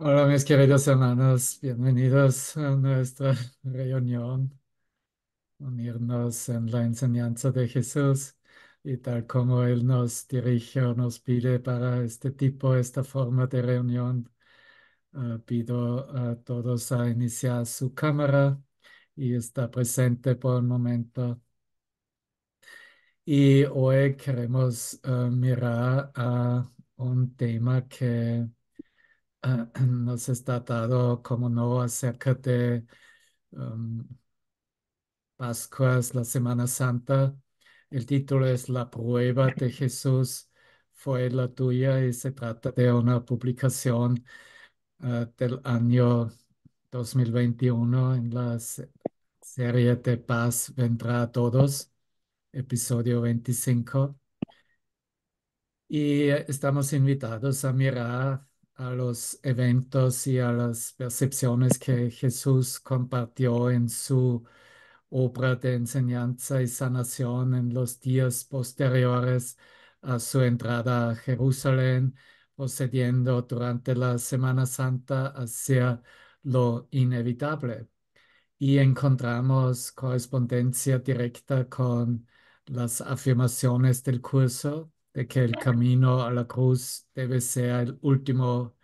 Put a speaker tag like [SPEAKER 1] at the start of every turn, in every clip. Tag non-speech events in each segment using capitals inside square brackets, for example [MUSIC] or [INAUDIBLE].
[SPEAKER 1] Hola mis queridos hermanos, bienvenidos a nuestra [LAUGHS] reunión, unirnos en la enseñanza de Jesús y tal como Él nos dirige o nos pide para este tipo, esta forma de reunión. Ah, pido a todos a iniciar su cámara y está presente por el momento. Y hoy queremos ah, mirar a un tema que [CLEARS THROAT] nos está dado, como no, acerca de um, Pascuas, la Semana Santa. El título es La prueba de Jesús fue la tuya y se trata de una publicación ah, del año 2021 en la serie de Paz vendrá a todos, episodio 25. Y eh, estamos invitados a mirar a los eventos y a las percepciones que Jesús compartió en su obra de enseñanza y sanación en los días posteriores a su entrada a Jerusalén, procediendo durante la Semana Santa hacia lo inevitable. Y encontramos correspondencia directa con las afirmaciones del curso que el camino a la cruz debe ser el último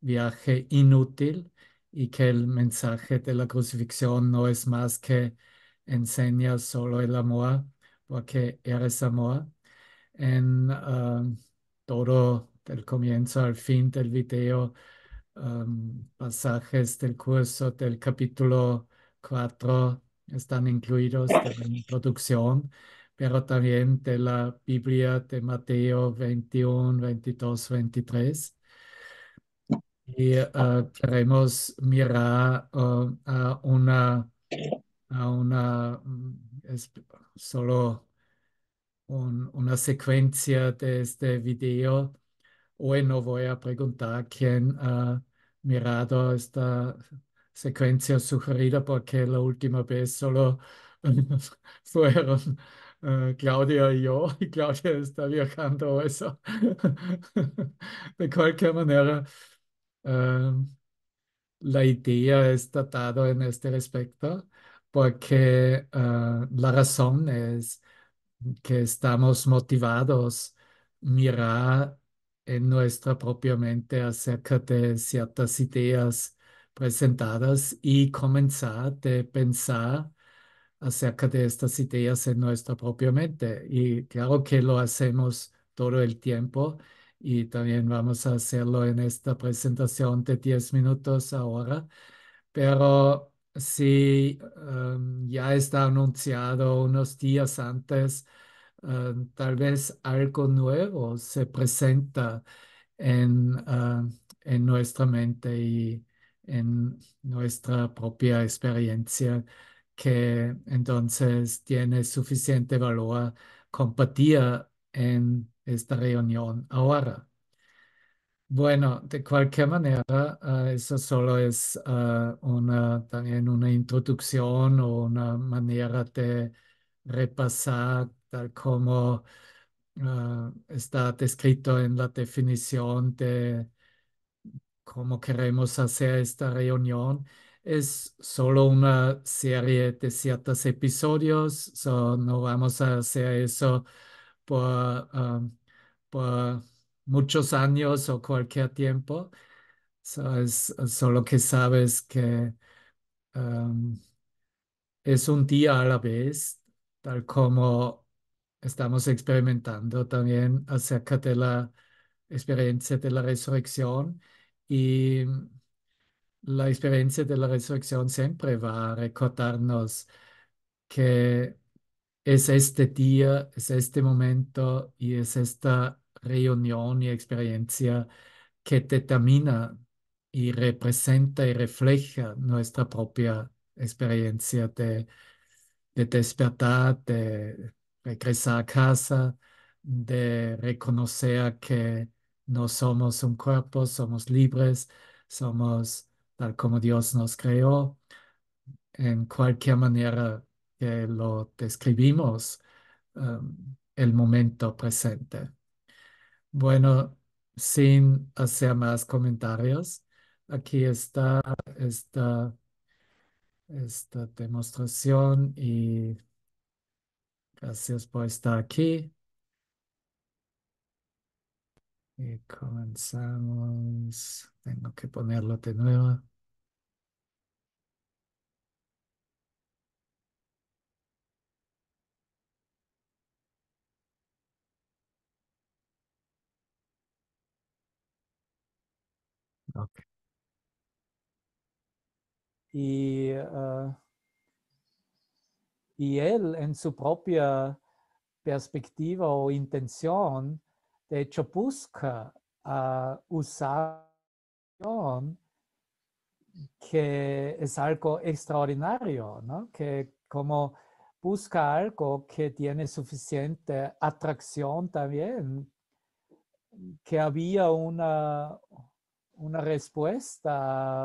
[SPEAKER 1] viaje inútil y que el mensaje de la crucifixión no es más que enseña solo el amor, porque eres amor. En um, todo del comienzo al fin del video, um, pasajes del curso del capítulo 4 están incluidos en la introducción pero también de la Biblia de Mateo 21, 22, 23. Y ah, queremos mirar ah, a una, a una mm, solo una secuencia de este video. Hoy no voy a preguntar quién ha mirado esta secuencia sugerida porque la última vez solo [LAUGHS] fueron eh, Claudia y yo, [LAUGHS] y Claudia está viajando eso. [LAUGHS] de cualquier manera, em, la idea es tratada en este respecto porque eh, la razón es que estamos motivados mirar en nuestra propia mente acerca de ciertas ideas presentadas y comenzar a pensar acerca de estas ideas en nuestra propia mente. Y claro que lo hacemos todo el tiempo y también vamos a hacerlo en esta presentación de 10 minutos ahora. Pero si em, ya está anunciado unos días antes, em, tal vez algo nuevo se presenta en, em, en nuestra mente y en nuestra propia experiencia que entonces tiene suficiente valor compartir en esta reunión ahora. Bueno, de cualquier manera, ah, eso solo es ah, una, también una introducción o una manera de repasar tal como ah, está descrito en la definición de cómo queremos hacer esta reunión es solo una serie de ciertos episodios, so no vamos a hacer eso por, ah, por muchos años o cualquier tiempo. es solo que sabes que es un día a la vez, tal como estamos experimentando también acerca de la experiencia de la resurrección y la experiencia de la resurrección siempre va a recordarnos que es este día, es este momento y es esta reunión y experiencia que determina y representa y refleja nuestra propia experiencia de, de despertar, de regresar a casa, de reconocer que no somos un cuerpo, somos libres, somos tal como Dios nos creó, en cualquier manera que lo describimos, em, el momento presente. Bueno, sin hacer más comentarios, aquí está esta, esta demostración y gracias por estar aquí. Y eh, comenzamos. Tengo que ponerlo de nuevo. Y, ah, y él en su propia perspectiva o intención de hecho, busca ah, usar que es algo extraordinario, ¿no? Que como busca algo que tiene suficiente atracción también, que había una, una respuesta,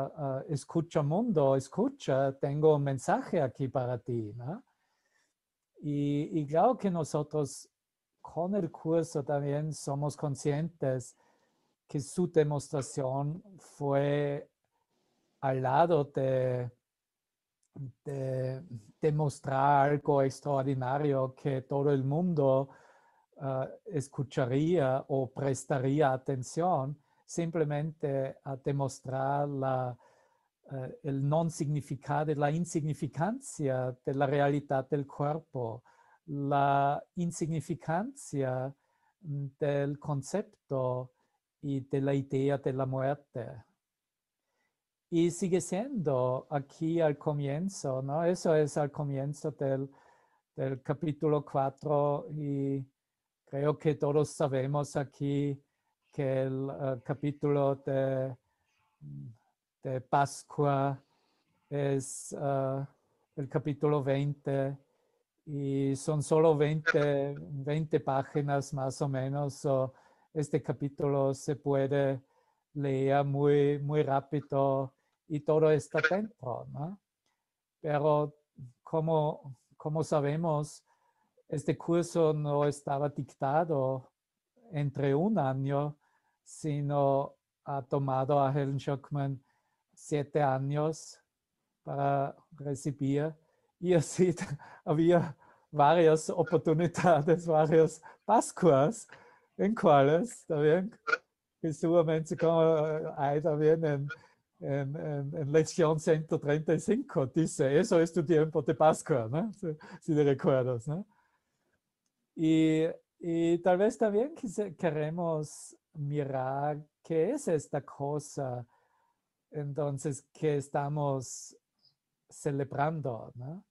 [SPEAKER 1] ah, escucha mundo, escucha, tengo un mensaje aquí para ti, ¿no? y, claro que nosotros con el curso también somos conscientes que su demostración fue al lado de, demostrar algo extraordinario que todo el mundo eh, escucharía o prestaría atención, simplemente a demostrar eh, el non significado, la insignificancia de la realidad del cuerpo la insignificancia mm, del concepto y de la idea de la muerte. Y sigue siendo aquí al comienzo, ¿no? Eso es al comienzo del, capítulo 4 y creo que todos sabemos aquí que el eh, capítulo de, mm, de Pascua es eh, el capítulo 20 y son solo 20, páginas más o menos. este capítulo se puede leer muy, muy rápido y todo está dentro. ¿no? Pero como, sabemos, este curso no estaba dictado entre un año, sino ha tomado a Helen Schockman siete años para recibir y seht, había varias oportunidades, varias Pascuas en cuales también que seguramente como hay también en, lección 135 dice, eso es tu tiempo de Pascua, ¿no? si, te recuerdas. ¿no? Y, y, tal vez también queremos mirar qué es esta cosa, entonces, que estamos celebrando. ¿no?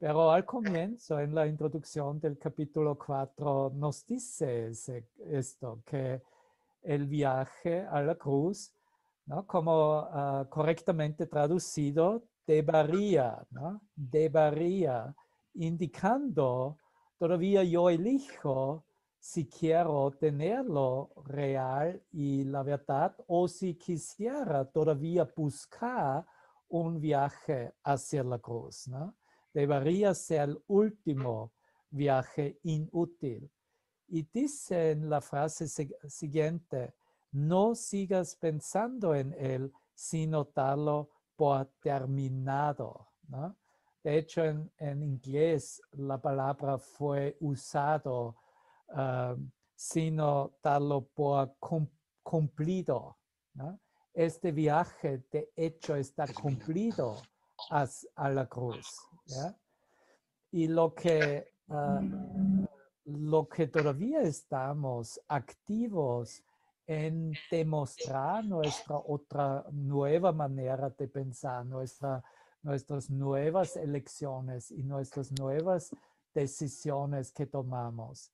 [SPEAKER 1] Pero al comienzo, en la introducción del capítulo 4, nos dice esto, que el viaje a la cruz, como ah, correctamente traducido, debería, ¿no? debería, indicando, todavía yo elijo si quiero tenerlo real y la verdad o si quisiera todavía buscar un viaje hacia la cruz. ¿no? debería ser el último viaje inútil. Y dice en la frase siguiente, no sigas pensando en él sino darlo por terminado. De hecho, en, inglés la palabra fue usado um, sino darlo por cumplido. Este viaje, de hecho, está cumplido a la cruz. Y lo que, ah, lo que todavía estamos activos en demostrar nuestra otra nueva manera de pensar, nuestras nuevas elecciones y nuestras nuevas decisiones que tomamos.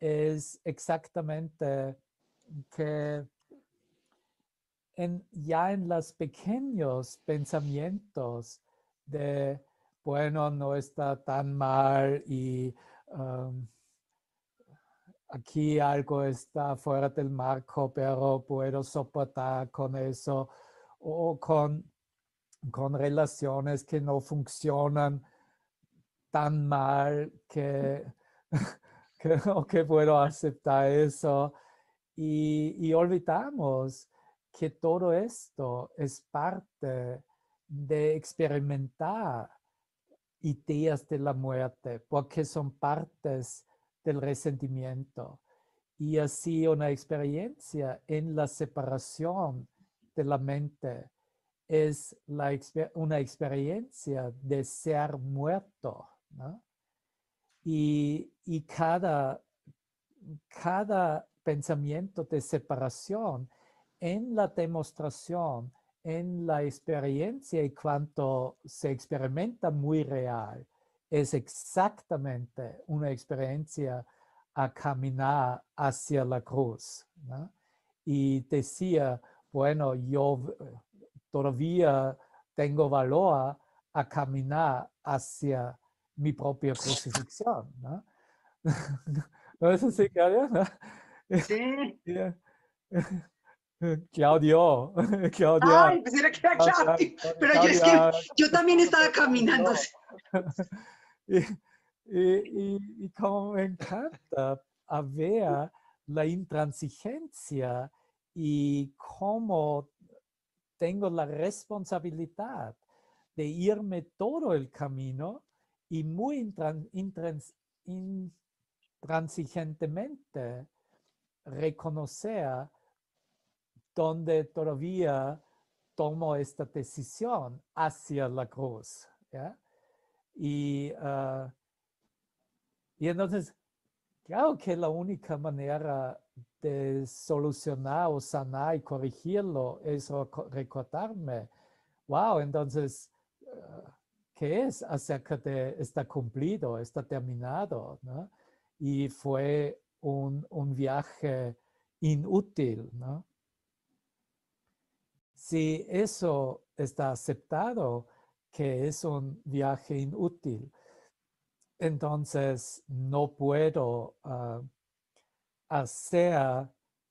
[SPEAKER 1] Es exactamente que en, ya en los pequeños pensamientos de bueno, no está tan mal y aquí algo está fuera del marco, pero puedo soportar con eso o con, relaciones que no funcionan tan mal que, creo [LAUGHS] que puedo aceptar eso. y, olvidamos que todo esto es parte de experimentar ideas de la muerte, porque son partes del resentimiento. Y así una experiencia en la separación de la mente es una experiencia de ser muerto. Y, y, cada, cada pensamiento de separación en la demostración en la experiencia y cuanto se experimenta muy real, es exactamente una experiencia a caminar hacia la cruz. Y decía, bueno, yo todavía tengo valor a caminar hacia mi propia crucifixión. ¿no? [LAUGHS] es así, [LAUGHS] Sí. [LAUGHS] Claudio, [LAUGHS] Claudio. [LAUGHS] Ay, que
[SPEAKER 2] era Claudio. [LAUGHS] Pero yo es que yo también estaba caminando.
[SPEAKER 1] Y, y, como me encanta ver la intransigencia y cómo tengo la responsabilidad de irme todo el camino y muy intran, intransigentemente reconocer donde todavía tomo esta decisión hacia la cruz. Ah, y, entonces, creo que la única manera de solucionar o sanar y corregirlo es recordarme, wow, entonces, ah, ¿qué es acerca de está cumplido, está terminado? ¿no? Y fue un, un viaje inútil, ¿no? si eso está aceptado, que es un viaje inútil, entonces no puedo ah, hacer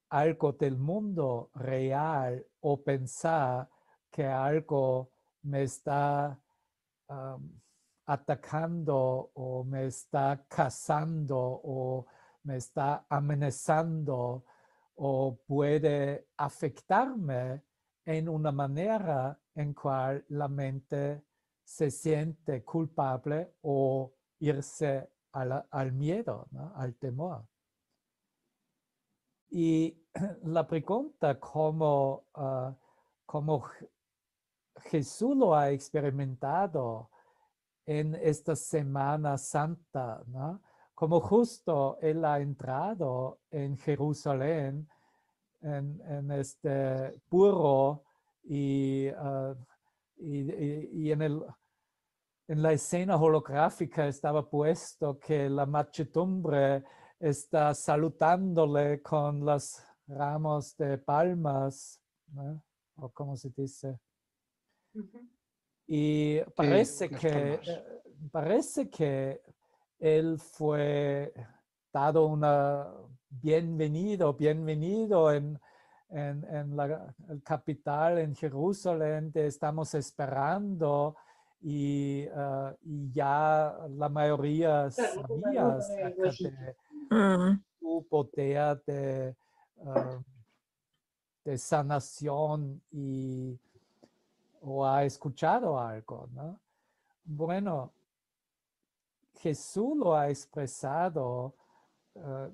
[SPEAKER 1] algo del mundo real o pensar que algo me está ah, atacando o me está cazando o me está amenazando o puede afectarme en una manera en cual la mente se siente culpable o irse al, miedo, al temor. Y [CLEARS THROAT] la pregunta como ah, Jesús lo ha experimentado en esta Semana Santa, ¿no? como justo él ha entrado en Jerusalén en, este burro ah, y, en, el, en la escena holográfica estaba puesto que la machetumbre está saludándole con las ramos de palmas, o como se dice. Y parece que, eh, parece que él fue dado una bienvenido, bienvenido en, la capital, en Jerusalén, estamos esperando eh, y, ya la mayoría sabía de mm. tu poder de, eh, sanación y o ha escuchado algo, Bueno, Jesús lo ha expresado eh,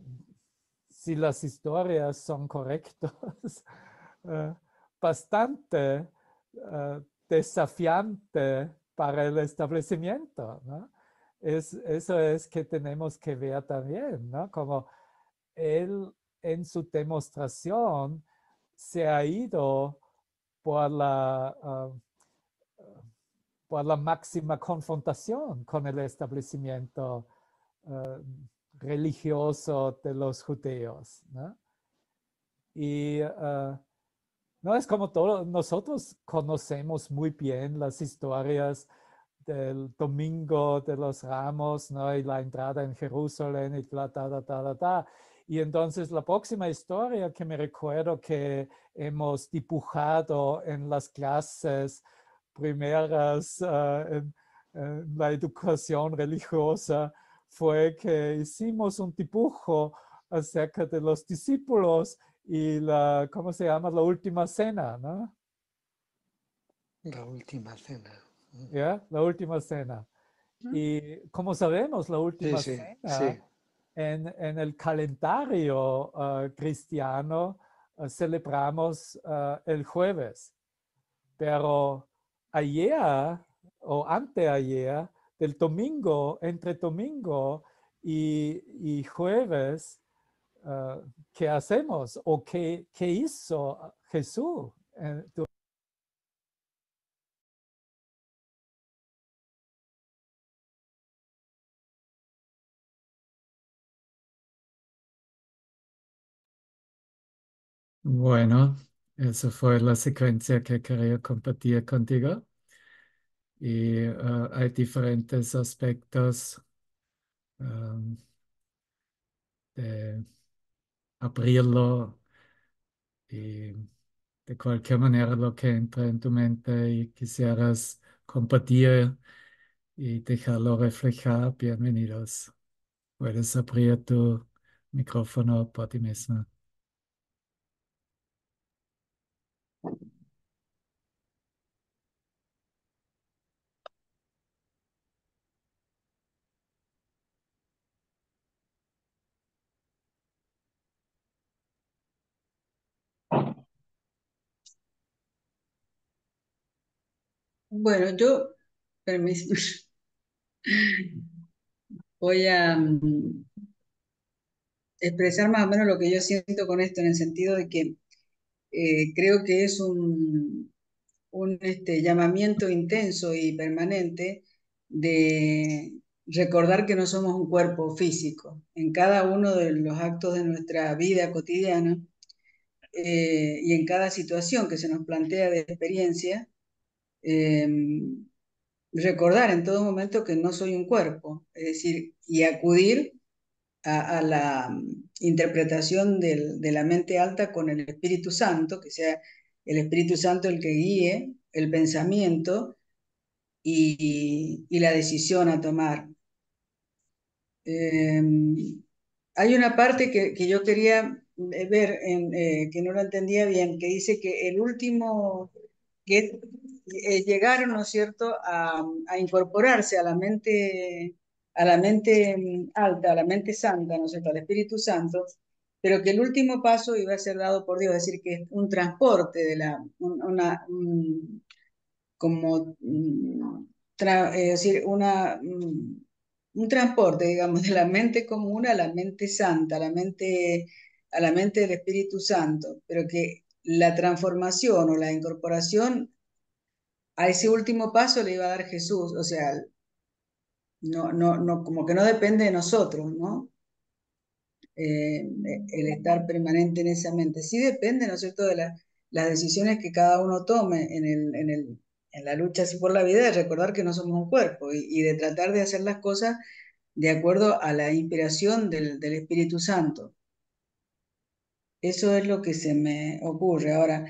[SPEAKER 1] si las historias son correctas, [LAUGHS] eh, bastante eh, desafiante para el establecimiento. ¿no? Es, eso es que tenemos que ver también, como él en su demostración se ha ido por la, eh, por la máxima confrontación con el establecimiento religioso de los judíos. Y ah, no es como todo, nosotros conocemos muy bien las historias del domingo de los ramos ¿no? y la entrada en Jerusalén y Y entonces la próxima historia que me recuerdo que hemos dibujado en las clases primeras ah, en, la educación religiosa fue que hicimos un dibujo acerca de los discípulos y la, ¿cómo se llama? La última cena, ¿no? La última
[SPEAKER 3] cena. Mm.
[SPEAKER 1] ¿Ya? la última cena. Y como sabemos, la última cena sí. En, en, el calendario ah, cristiano ah, celebramos ah, el jueves, pero ayer o anteayer del domingo, entre domingo y, jueves, ah, ¿qué hacemos o qué,
[SPEAKER 4] hizo Jesús? Eh,
[SPEAKER 3] bueno, eso fue la secuencia que quería compartir contigo
[SPEAKER 1] y ah, hay diferentes aspectos de abrirlo y de cualquier manera lo que entra en tu mente y quisieras compartir y dejarlo reflejar, bienvenidos. Puedes abrir tu micrófono para ti misma.
[SPEAKER 2] Bueno, yo, [LAUGHS] voy a mm, expresar más o menos lo que yo siento con esto, en el sentido de que eh, creo que es un, este, llamamiento intenso y permanente de recordar que no somos un cuerpo físico. En cada uno de los actos de nuestra vida cotidiana eh, y en cada situación que se nos plantea de experiencia, Em, recordar en todo momento que no soy un cuerpo, es decir, y acudir a, la mm, interpretación de la mente alta con el Espíritu Santo, que sea el Espíritu Santo el que guíe el pensamiento y, la decisión a tomar. Em, hay una parte que, yo quería ver, eh, que no lo entendía bien, que dice que el último, que eh, llegaron, ¿no es cierto?, a, incorporarse a la mente a la mente mm, alta, a la mente santa, ¿no es cierto?, al Espíritu Santo, pero que el último paso iba a ser dado por Dios, es decir, que es un transporte de la, una, como, mm, eh, decir, una, mm, un transporte, digamos, de la mente común a la mente santa, a la mente, a la mente del Espíritu Santo, pero que la transformación o la incorporación a ese último paso le iba a dar Jesús, o sea, no, no, no, como que no depende de nosotros, ¿no? Eh, el estar permanente en esa mente. Sí depende, ¿no es cierto?, de las decisiones que cada uno tome en, el, el, en la lucha así por la vida, de recordar que no somos un cuerpo y, de tratar de hacer las cosas de acuerdo a la inspiración del Espíritu Santo. Eso es lo que se me ocurre. Ahora,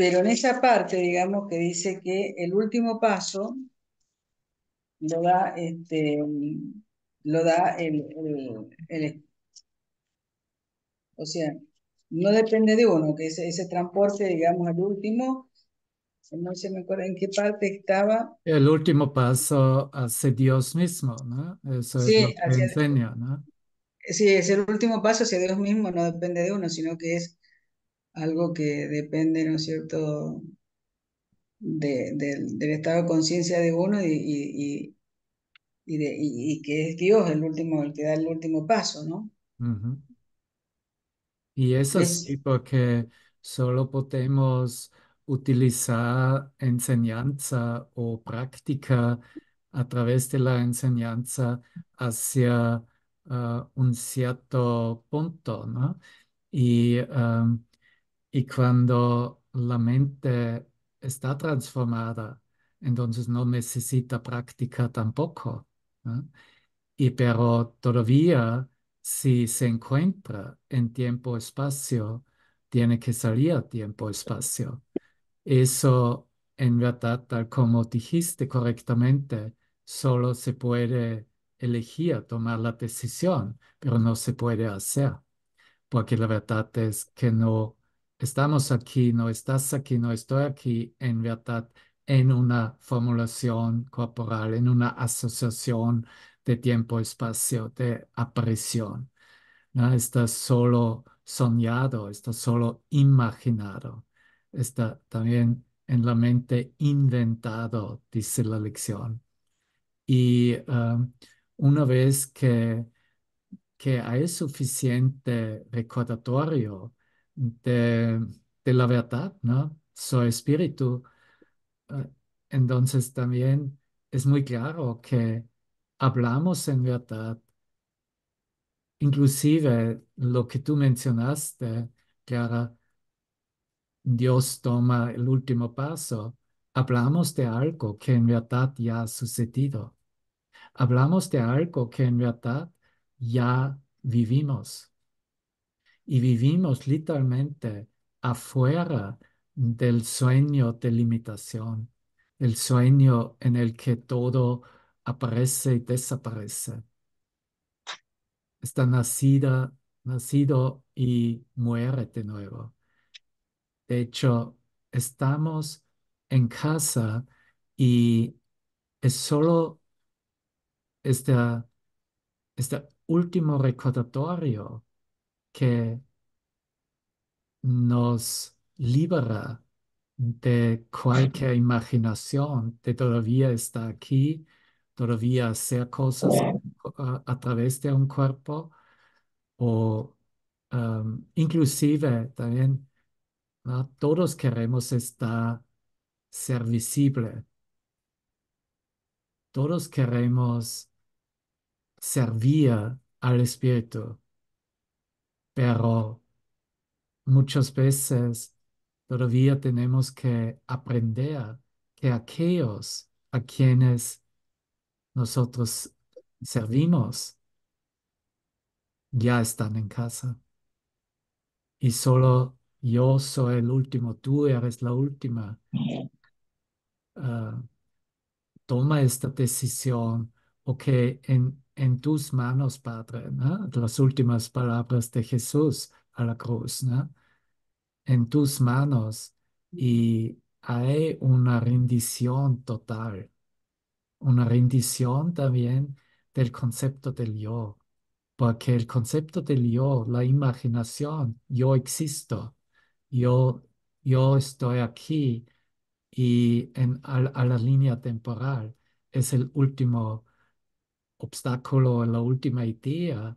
[SPEAKER 2] pero en esa parte, digamos, que dice que el último paso lo da, este, lo da el, el, o sea, no depende de uno, que ese, ese transporte, digamos, al último, no se me acuerda en qué parte estaba.
[SPEAKER 1] El último paso hacia Dios mismo, ¿no? Eso es lo que enseña, ¿no?
[SPEAKER 2] Sí, es el último paso hacia Dios mismo, no depende de uno, sino que es algo que depende, ¿no es cierto?, de, del estado de conciencia de uno y, y, y, de, y, que es Dios el último, el que da el último paso, ¿no?
[SPEAKER 1] Y eso es sí, porque solo podemos utilizar enseñanza o práctica a través de la enseñanza hacia ah, un cierto punto, ¿no? Y ah, y cuando la mente está transformada, entonces no necesita práctica tampoco. Y pero todavía, si se encuentra en tiempo-espacio, tiene que salir tiempo-espacio. Eso, en verdad, tal como dijiste correctamente, solo se puede elegir tomar la decisión, pero no se puede hacer, porque la verdad es que no estamos aquí, no estás aquí, no estoy aquí, en verdad, en una formulación corporal, en una asociación de tiempo-espacio, de aparición. ¿no? Está solo soñado, está solo imaginado, está también en la mente inventado, dice la lección. Y um, una vez que, que hay suficiente recordatorio de, la verdad, ¿no? Soy espíritu. Ah, entonces también es muy claro que hablamos en verdad. Inclusive lo que tú mencionaste, Clara, Dios toma el último paso. Hablamos de algo que en verdad ya ha sucedido. Hablamos de algo que en verdad ya vivimos y vivimos literalmente afuera del sueño de limitación, el sueño en el que todo aparece y desaparece. Está nacida, nacido y muere de nuevo. De hecho, estamos en casa y es solo este, este último recordatorio que nos libera de cualquier imaginación de todavía estar aquí, todavía hacer cosas a, través de un cuerpo o inclusive también todos queremos estar ser visible. Todos queremos servir al Espíritu pero muchas veces todavía tenemos que aprender que aquellos a quienes nosotros servimos ya están en casa. Y solo yo soy el último, tú eres la última. Ah, toma esta decisión, ok, en, en tus manos, Padre, las últimas palabras de Jesús a la cruz, ¿no? en tus manos y hay una rendición total, una rendición también del concepto del yo, porque el concepto del yo, la imaginación, yo existo, yo, yo estoy aquí y en, a la línea temporal es el último obstáculo, la última idea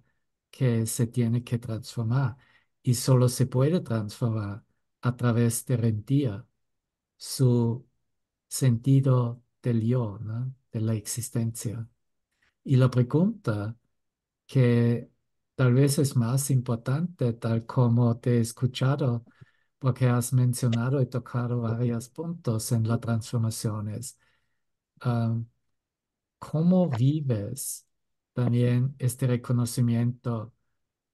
[SPEAKER 1] que se tiene que transformar y solo se puede transformar a través de rendir su sentido del yo, de la existencia. Y la pregunta que tal vez es más importante, tal como te he escuchado, porque has mencionado y tocado varios puntos en las transformaciones cómo vives también este reconocimiento.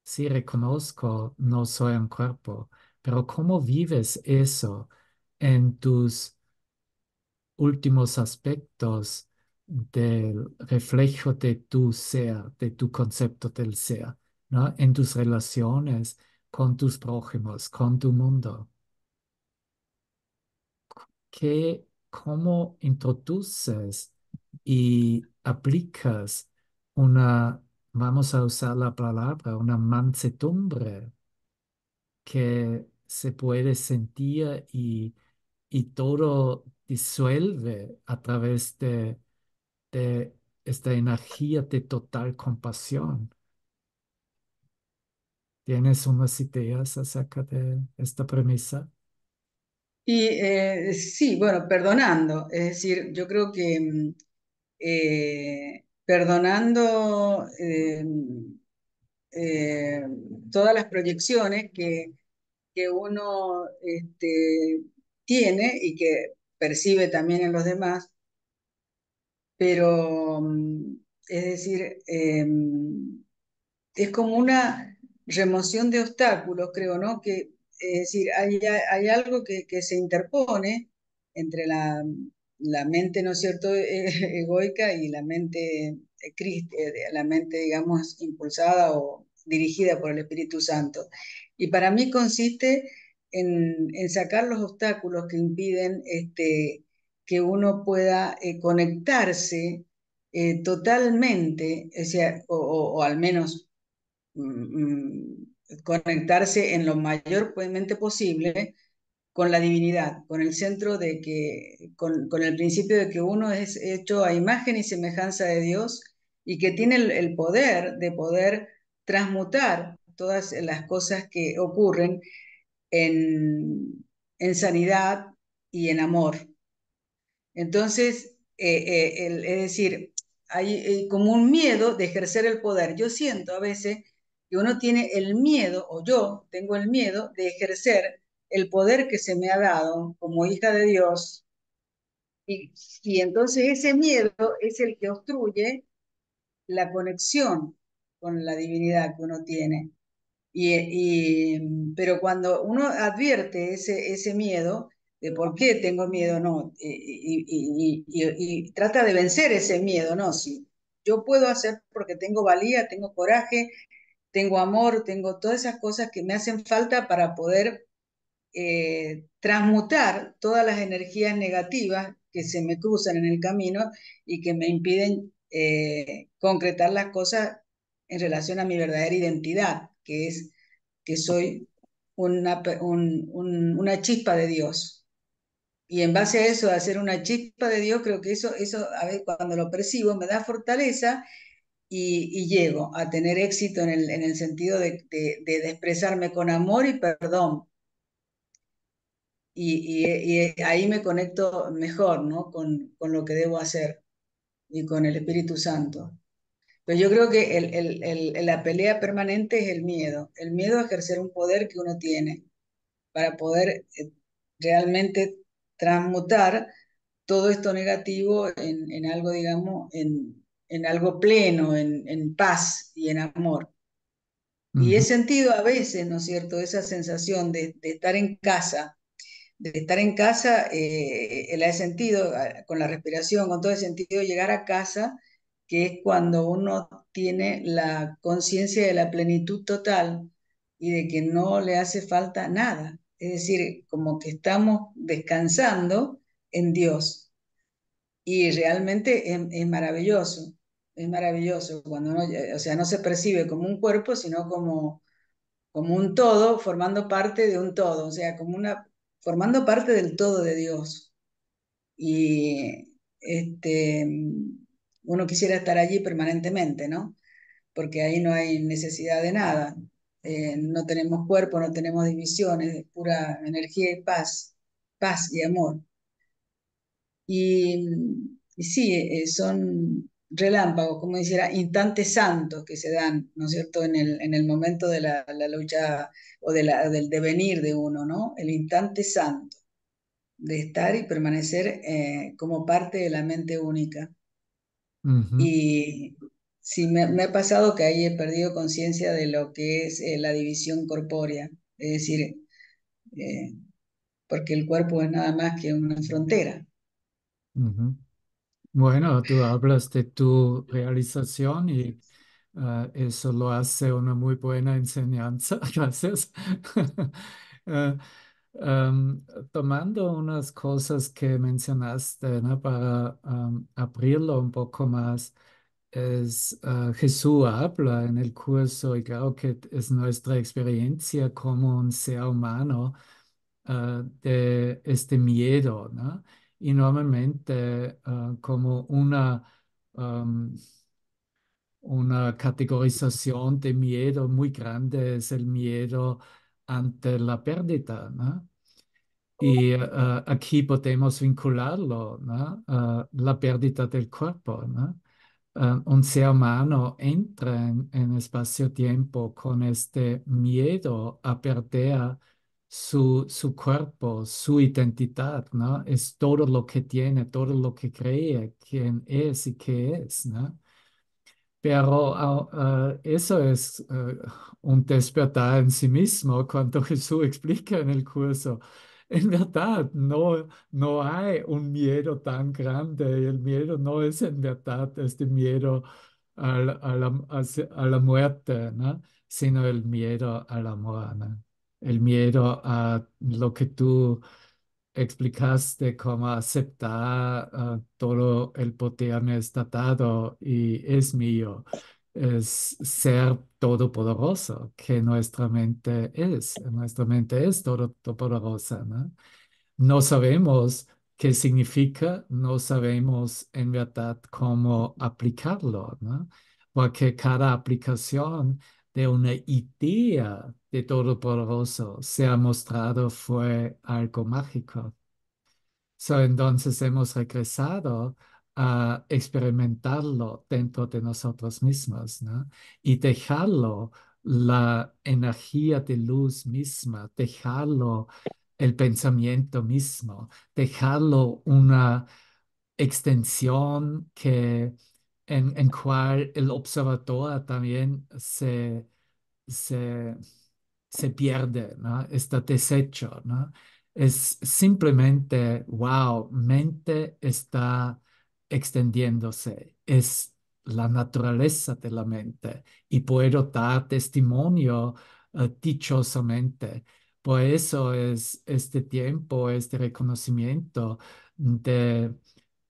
[SPEAKER 1] Si reconozco, no soy un cuerpo, pero cómo vives eso en tus últimos aspectos del reflejo de tu ser, de tu concepto del ser, ¿no? en tus relaciones con tus prójimos, con tu mundo. ¿Cómo introduces y aplicas una, vamos a usar la palabra, una mansetumbre que se puede sentir y, todo disuelve a través de, esta energía de total compasión. ¿Tienes unas ideas acerca de esta premisa?
[SPEAKER 2] Y eh, sí, bueno, perdonando, es decir, yo creo que mm, eh, perdonando eh, eh, todas las proyecciones que, que uno este, tiene y que percibe también en los demás, pero mm, es decir, em, es como una remoción de obstáculos, creo, ¿no? Que, es decir, hay, hay algo que, que, se interpone entre la la mente, ¿no es cierto?, [LAUGHS] egoica y la mente, eh, eh, la mente, digamos, impulsada o dirigida por el Espíritu Santo. Y para mí consiste en, en sacar los obstáculos que impiden este, que uno pueda eh, conectarse totalmente, o, al menos mm, mm, conectarse en lo mayormente posible con la divinidad, con el centro de que, con, el principio de que uno es hecho a imagen y semejanza de Dios y que tiene el, poder de poder transmutar todas las cosas que ocurren en, en sanidad y en amor. Entonces, eh, eh, es decir, hay, hay como un miedo de ejercer el poder. Yo siento a veces que uno tiene el miedo, o yo tengo el miedo de ejercer el poder que se me ha dado como hija de Dios. Y, y entonces ese miedo es el que obstruye la conexión con la divinidad que uno tiene. Y, y, pero cuando uno advierte ese, ese miedo, de por qué tengo miedo, no, y, y trata de vencer ese miedo, no, si yo puedo hacer porque tengo valía, tengo coraje, tengo amor, tengo todas esas cosas que me hacen falta para poder eh, transmutar todas las energías negativas que se me cruzan en el camino y que me impiden eh, concretar las cosas en relación a mi verdadera identidad, que es que soy una, una chispa de Dios. Y en base a eso, hacer una chispa de Dios, creo que eso, eso a ver, cuando lo percibo, me da fortaleza y, llego a tener éxito en el, en el sentido de, expresarme con amor y perdón, y, ahí me conecto mejor ¿no? Con, con, lo que debo hacer y con el Espíritu Santo. Pero yo creo que el, la pelea permanente es el miedo, el miedo a ejercer un poder que uno tiene para poder eh, realmente transmutar todo esto negativo en, en algo, digamos, en, en algo pleno, en, en, paz y en amor. Y he sentido a veces, ¿no es cierto?, esa sensación de estar en casa de estar en casa, eh, ha sentido ah, con la respiración, con todo el sentido, llegar a casa, que es cuando uno tiene la conciencia de la plenitud total y de que no le hace falta nada. Es decir, como que estamos descansando en Dios. Y realmente es, maravilloso, es maravilloso cuando eh, o sea, no se percibe como un cuerpo, sino como, como un todo, formando parte de un todo, o sea, como una, formando parte del todo de Dios. Y este, uno quisiera estar allí permanentemente, ¿no? Porque ahí no hay necesidad de nada. Eh, no tenemos cuerpo, no tenemos divisiones, es pura energía y paz, paz y amor. Y, sí, eh, son relámpagos, como dijera, instantes santos que se dan, ¿no es cierto?, en el, en el momento de la, lucha o de la, del devenir de uno, ¿no? El instante santo de estar y permanecer eh, como parte de la mente única. Y sí, me, me, ha pasado que ahí he perdido conciencia de lo que es eh, la división corpórea, es decir, eh, porque el cuerpo es nada más que una frontera.
[SPEAKER 1] Bueno, tú hablas de tu realización y ah, eso lo hace una muy buena enseñanza. [LAUGHS] Gracias. [LAUGHS] Ah, tomando unas cosas que mencionaste, Para abrirlo un poco más, es ah, Jesús habla en el curso y creo que es nuestra experiencia como un ser humano de este miedo, ¿no? Y normalmente eh, como una, una categorización de miedo muy grande, es el miedo ante la pérdida. Y eh, aquí podemos vincularlo, ¿no? la pérdida del cuerpo. Eh, un ser humano entra en, en espacio-tiempo con este miedo a perder su, cuerpo, su identidad, ¿no? Es todo lo que tiene, todo lo que cree, quién es y qué es, ¿no? Pero ah, ah, eso es eh, un despertar en sí mismo, cuando [LAUGHS] Jesús explica en el curso. En verdad, no, no hay un miedo tan grande. El miedo no es en verdad este miedo a la, a la muerte, ¿no? sino el miedo al amor. ¿no? el miedo a lo que tú explicaste, cómo aceptar ah, todo el poder me está dado y es mío. Es ser todopoderoso, que nuestra mente es. Nuestra mente es todopoderosa. ¿no? no sabemos qué significa, no sabemos en verdad cómo aplicarlo, ¿no? porque cada aplicación de una idea de todo poderoso, se ha mostrado fue algo mágico. So, entonces hemos regresado a experimentarlo dentro de nosotros mismos y dejarlo la energía de luz misma, dejarlo el pensamiento mismo, dejarlo una extensión que en, cual el observador también se, se, pierde, ¿no? Está deshecho, ¿no? Es simplemente, wow, mente está extendiéndose, es la naturaleza de la mente y puedo dar testimonio eh, dichosamente. Por eso es este tiempo, este reconocimiento de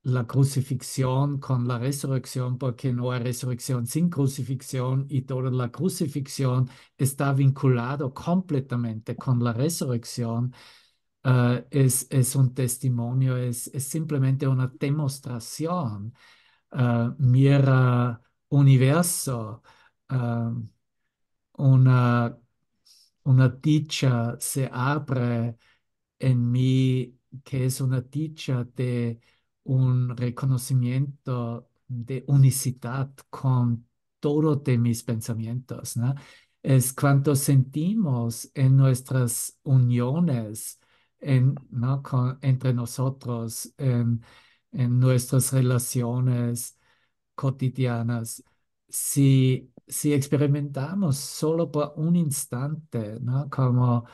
[SPEAKER 1] la crucifixión con la resurrección, porque no hay resurrección sin crucifixión y toda la crucifixión está vinculado completamente con la resurrección, eh, es, es un testimonio, es, simplemente una demostración. Eh, mira universo, eh, una, una dicha se abre en mí, que es una dicha de un reconocimiento de unicidad con todos de mis pensamientos, Es cuanto sentimos en nuestras uniones, en, ¿no? entre nosotros, en, en, nuestras relaciones cotidianas. Si, si experimentamos solo por un instante, ¿no? Como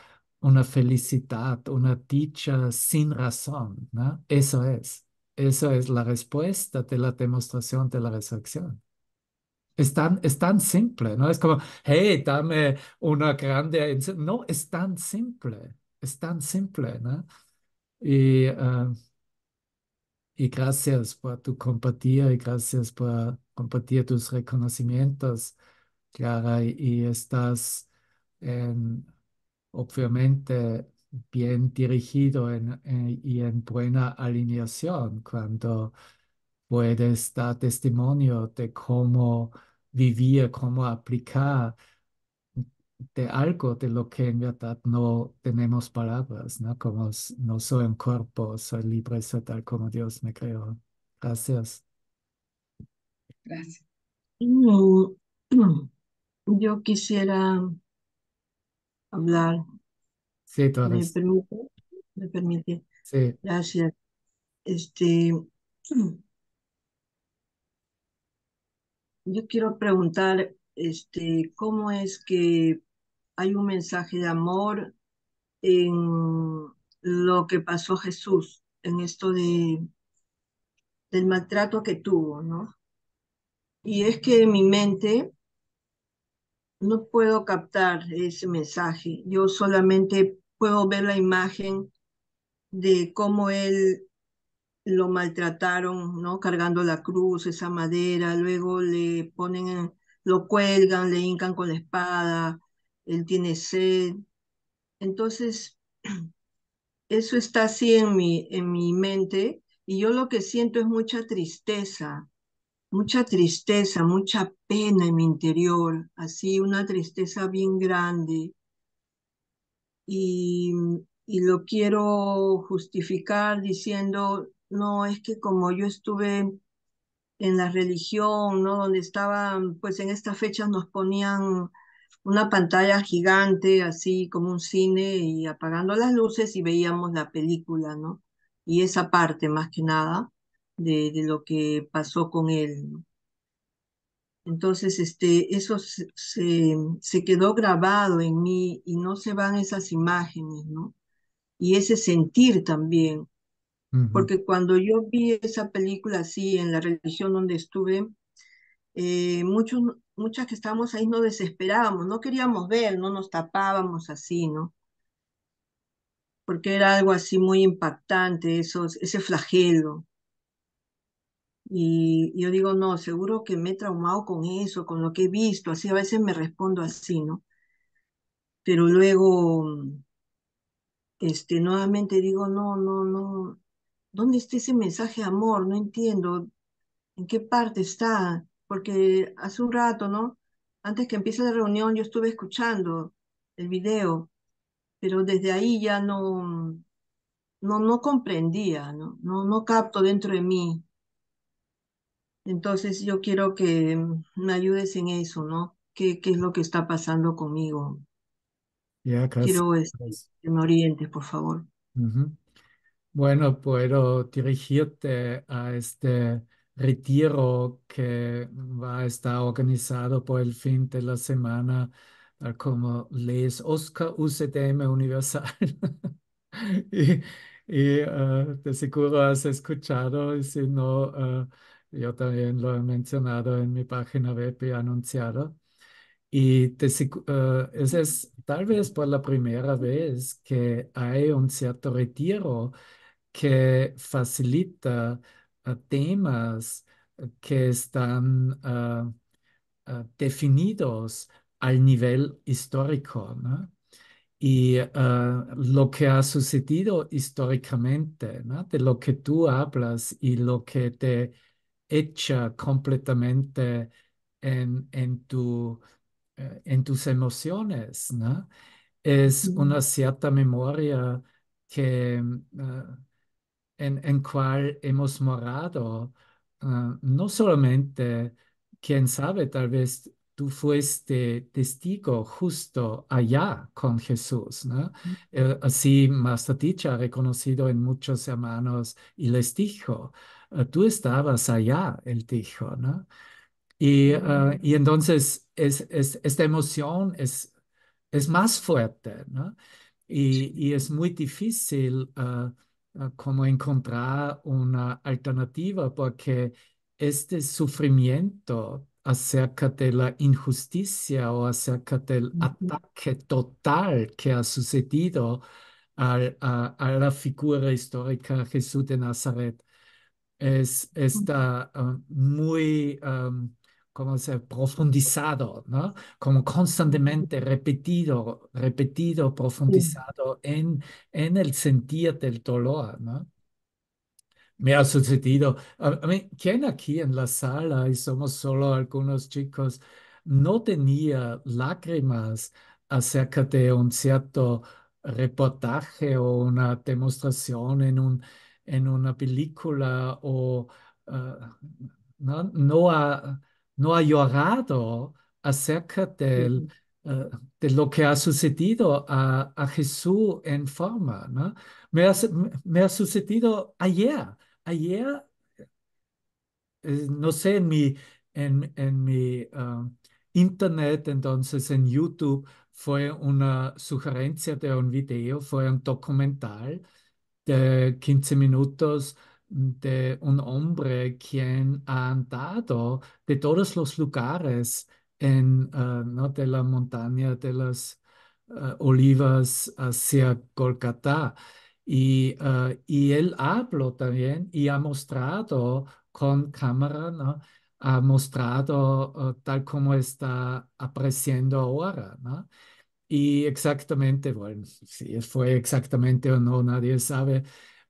[SPEAKER 1] una felicidad, una dicha sin razón, ¿no? Eso es. Esa es la respuesta de la demostración de la resurrección. Es tan, simple, ¿no? Es como, hey, dame una grande... No, es tan simple, es tan simple, ¿no? Y, ah, gracias por tu compartir y gracias por compartir tus reconocimientos, Clara, y, y estás en, obviamente bien dirigido eh, y en buena alineación, cuando puedes dar testimonio de cómo vivir, cómo aplicar de algo de lo que en verdad no tenemos palabras, ¿no? Como no soy un cuerpo, soy libre, soy tal como Dios me creó. Gracias.
[SPEAKER 4] Gracias. Mm, [CLEARS THROAT] yo quisiera hablar Sí, ¿Me ¿Me permite? Sí, Gracias. Este, [CLEARS THROAT] yo quiero preguntar, este, ¿cómo es que hay un mensaje de amor en lo que pasó Jesús, en esto de, del maltrato que tuvo, ¿no? Y es que en mi mente no puedo captar ese mensaje. Yo solamente puedo ver la imagen de cómo él lo maltrataron, ¿no? Cargando la cruz, esa madera, luego le ponen, lo cuelgan, le hincan con la espada, él tiene sed. Entonces, [CLEARS THROAT] eso está así en mi, en mi mente y yo lo que siento es mucha tristeza, mucha tristeza, mucha pena en mi interior, así una tristeza bien grande, y, lo quiero justificar diciendo, no, es que como yo estuve en la religión, ¿no? Donde estaban, pues en estas fechas nos ponían una pantalla gigante, así como un cine, y apagando las luces y veíamos la película, ¿no? Y esa parte, más que nada, de, de lo que pasó con él. ¿no? Entonces, este, eso se, quedó grabado en mí y no se van esas imágenes, ¿no? Y ese sentir también. Porque cuando yo vi esa película así en la religión donde estuve, eh, muchos, muchas que estábamos ahí nos desesperábamos, no queríamos ver, no nos tapábamos así, ¿no? Porque era algo así muy impactante, esos, ese flagelo. Y yo digo, no, seguro que me he traumado con eso, con lo que he visto, así a veces me respondo así, ¿no? Pero luego, mm, este, nuevamente digo, no, no, no, ¿dónde está ese mensaje de amor? No entiendo, ¿en qué parte está? Porque hace un rato, ¿no? Antes que empiece la reunión yo estuve escuchando el video, pero desde ahí ya no, mm, no, no comprendía, ¿no? No, no capto dentro de mí entonces yo quiero que mm, me ayudes en eso, ¿no? ¿Qué, es lo que está pasando conmigo?
[SPEAKER 1] quiero
[SPEAKER 4] este, que me orientes, por favor.
[SPEAKER 1] Bueno, puedo dirigirte a este retiro que va a estar organizado por el fin de la semana ah, como lees Oscar UCTM Universal. [LAUGHS] y, te ah, seguro has escuchado, y si no... Ah, yo también lo he mencionado en mi página web y anunciado. Y te, eh, es, tal vez por la primera vez que hay un cierto retiro que facilita eh, temas que están eh, definidos al nivel histórico, y lo que ha sucedido históricamente, de lo que tú hablas y lo que te hecha completamente en, en, tu, eh, en tus emociones, ¿no? Es una cierta memoria que, eh, en, la cual hemos morado, eh, no solamente, quién sabe, tal vez tú fuiste testigo justo allá con Jesús, ¿no? así Master ha reconocido en muchos hermanos y les dijo, Ah, tú estabas allá, él dijo, ¿no? Y, ah, mm. entonces es, esta emoción es, es más fuerte, ¿no? Y, es muy difícil ah, como encontrar una alternativa porque este sufrimiento acerca de la injusticia o acerca del ataque total que ha sucedido a, a, la figura histórica Jesús de Nazaret es, está ah, muy, profundizado, ¿no? Como constantemente repetido, repetido, profundizado en, el sentir del dolor, ¿no? Me ha sucedido, a, ¿quién aquí en la sala, y somos solo algunos chicos, no tenía lágrimas acerca de un cierto reportaje o una demostración en un en una película o ah, no, no, ha, llorado acerca del, ah, de lo que ha sucedido a, Jesús en forma. ¿no? Me, ha, sucedido ayer, ayer, eh, no sé, en mi, en mi ah, internet, entonces en YouTube, fue una sugerencia de un video, fue un documental de 15 minutos de un hombre quien ha andado de todos los lugares en, eh, de la montaña de las eh, olivas hacia Kolkata. Y, eh, él habló también y ha mostrado con cámara, ha mostrado tal como está apareciendo ahora. ¿no? Y exactamente, bueno, si fue exactamente o no, nadie sabe,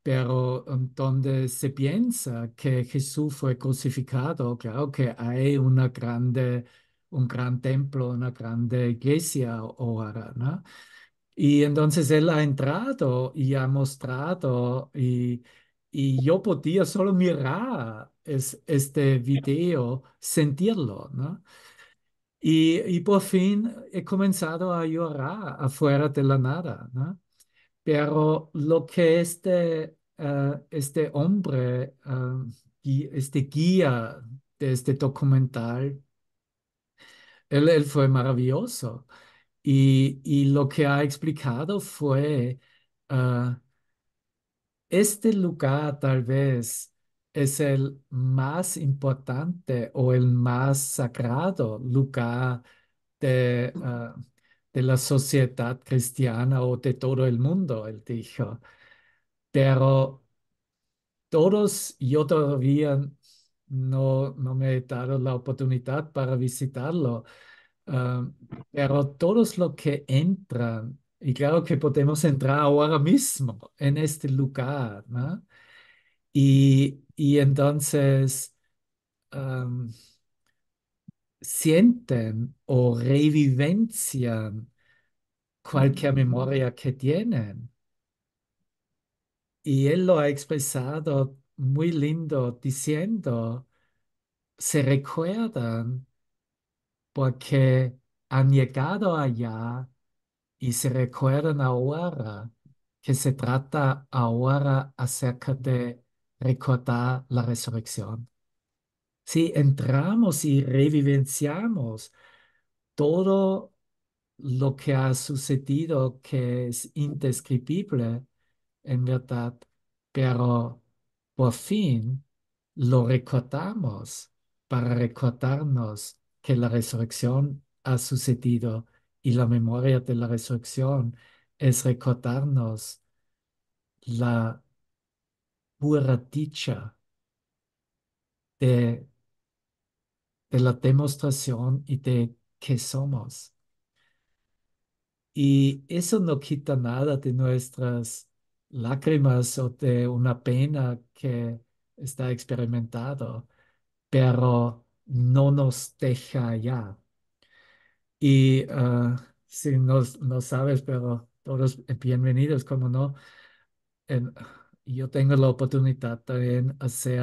[SPEAKER 1] pero donde se piensa que Jesús fue crucificado, claro que hay una grande, un gran templo, una grande iglesia ahora, ¿no? Y entonces él ha entrado y ha mostrado y, yo podía solo mirar este video, sentirlo, ¿no? Y, por fin he comenzado a llorar afuera de la nada, ¿no? Pero lo que este, eh, este hombre, eh, este guía de este documental, él, fue maravilloso. Y, lo que ha explicado fue eh, este lugar tal vez es el más importante o el más sagrado lugar de, ah, de la sociedad cristiana o de todo el mundo, él dijo. Pero todos, yo todavía no, no me he dado la oportunidad para visitarlo, ah, pero todos los que entran, y claro que podemos entrar ahora mismo en este lugar, ¿no? Y, entonces sienten o revivencian cualquier memoria que tienen. Y él lo ha expresado muy lindo diciendo, se recuerdan porque han llegado allá y se recuerdan ahora que se trata ahora acerca de recordar la resurrección. Si entramos y revivenciamos todo lo que ha sucedido, que es indescriptible, en verdad, pero por fin lo recordamos para recordarnos que la resurrección ha sucedido y la memoria de la resurrección es recordarnos la pura dicha de, de la demostración y de que somos. Y eso no quita nada de nuestras lágrimas o de una pena que está experimentado, pero no nos deja ya Y ah, si no, no sabes, pero todos bienvenidos, como no. En, yo tengo la oportunidad también hacer